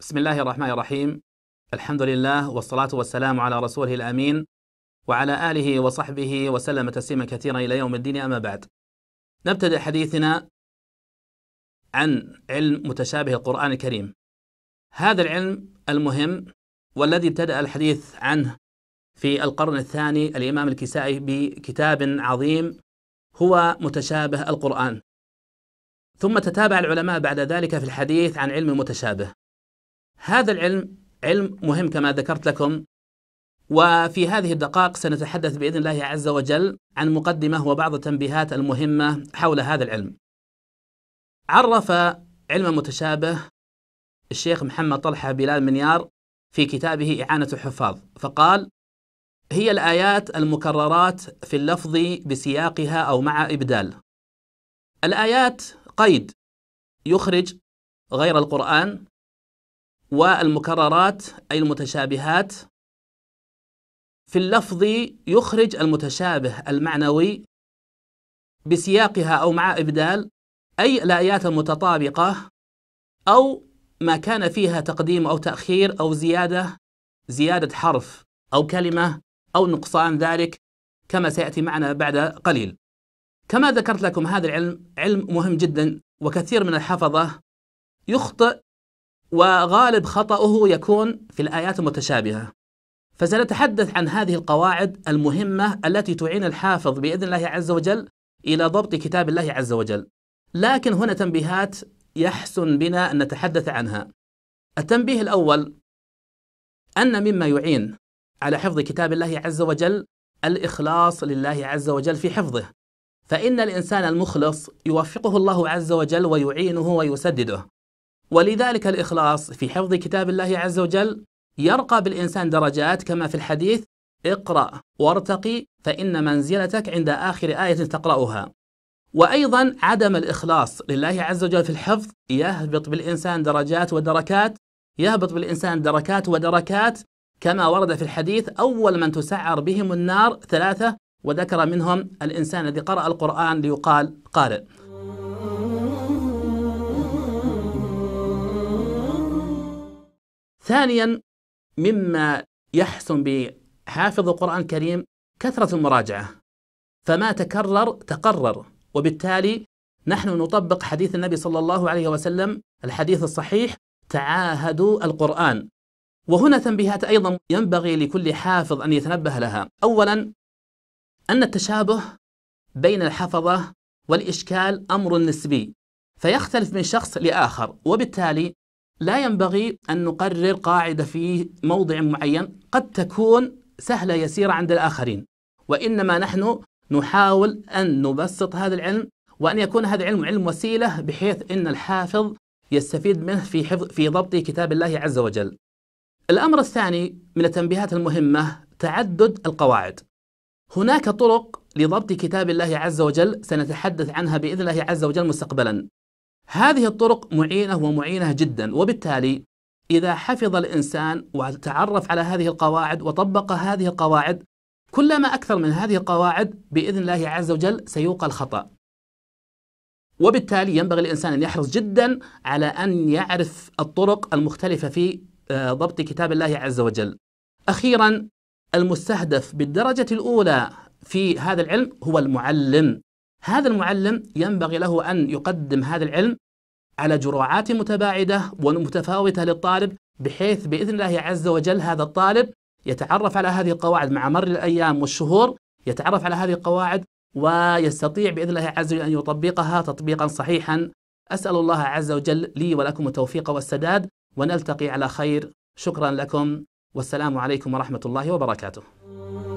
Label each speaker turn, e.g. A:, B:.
A: بسم الله الرحمن الرحيم الحمد لله والصلاة والسلام على رسوله الأمين وعلى آله وصحبه وسلم تسليما كثيرا إلى يوم الدين أما بعد نبتدأ حديثنا عن علم متشابه القرآن الكريم هذا العلم المهم والذي ابتدأ الحديث عنه في القرن الثاني الإمام الكسائي بكتاب عظيم هو متشابه القرآن ثم تتابع العلماء بعد ذلك في الحديث عن علم متشابه هذا العلم علم مهم كما ذكرت لكم وفي هذه الدقائق سنتحدث باذن الله عز وجل عن مقدمه وبعض التنبيهات المهمه حول هذا العلم. عرف علم المتشابه الشيخ محمد طلحه بلال منيار في كتابه اعانه الحفاظ فقال: هي الايات المكررات في اللفظ بسياقها او مع ابدال. الايات قيد يخرج غير القران والمكررات أي المتشابهات في اللفظ يخرج المتشابه المعنوي بسياقها أو مع إبدال أي الآيات المتطابقة أو ما كان فيها تقديم أو تأخير أو زيادة زيادة حرف أو كلمة أو نقصان ذلك كما سيأتي معنا بعد قليل كما ذكرت لكم هذا العلم علم مهم جدا وكثير من الحفظة يخطئ وغالب خطأه يكون في الآيات المتشابهة فسنتحدث عن هذه القواعد المهمة التي تعين الحافظ بإذن الله عز وجل إلى ضبط كتاب الله عز وجل لكن هنا تنبيهات يحسن بنا أن نتحدث عنها التنبيه الأول أن مما يعين على حفظ كتاب الله عز وجل الإخلاص لله عز وجل في حفظه فإن الإنسان المخلص يوفقه الله عز وجل ويعينه ويسدده ولذلك الإخلاص في حفظ كتاب الله عز وجل يرقى بالإنسان درجات كما في الحديث اقرأ وارتقي فإن منزلتك عند آخر آية تقرأها وأيضا عدم الإخلاص لله عز وجل في الحفظ يهبط بالإنسان درجات ودركات يهبط بالإنسان دركات ودركات كما ورد في الحديث أول من تسعر بهم النار ثلاثة وذكر منهم الإنسان الذي قرأ القرآن ليقال قارئ ثانيا مما يحسن بحافظ القرآن الكريم كثرة المراجعة فما تكرر تقرر وبالتالي نحن نطبق حديث النبي صلى الله عليه وسلم الحديث الصحيح تعاهدوا القرآن وهنا تنبيهات أيضا ينبغي لكل حافظ أن يتنبه لها أولا أن التشابه بين الحفظة والإشكال أمر نسبي فيختلف من شخص لآخر وبالتالي لا ينبغي أن نقرر قاعدة في موضع معين قد تكون سهلة يسيرة عند الآخرين وإنما نحن نحاول أن نبسط هذا العلم وأن يكون هذا العلم علم وسيلة بحيث أن الحافظ يستفيد منه في حفظ في ضبط كتاب الله عز وجل. الأمر الثاني من التنبيهات المهمة تعدد القواعد. هناك طرق لضبط كتاب الله عز وجل سنتحدث عنها بإذن الله عز وجل مستقبلا. هذه الطرق معينة ومعينة جدا وبالتالي إذا حفظ الإنسان وتعرف على هذه القواعد وطبق هذه القواعد كلما أكثر من هذه القواعد بإذن الله عز وجل سيوقى الخطأ وبالتالي ينبغي الإنسان أن يحرص جدا على أن يعرف الطرق المختلفة في آه، ضبط كتاب الله عز وجل أخيرا المستهدف بالدرجة الأولى في هذا العلم هو المعلم هذا المعلم ينبغي له أن يقدم هذا العلم على جرعات متباعدة ومتفاوتة للطالب بحيث بإذن الله عز وجل هذا الطالب يتعرف على هذه القواعد مع مر الأيام والشهور يتعرف على هذه القواعد ويستطيع بإذن الله عز وجل أن يطبقها تطبيقا صحيحا أسأل الله عز وجل لي ولكم التوفيق والسداد ونلتقي على خير شكرا لكم والسلام عليكم ورحمة الله وبركاته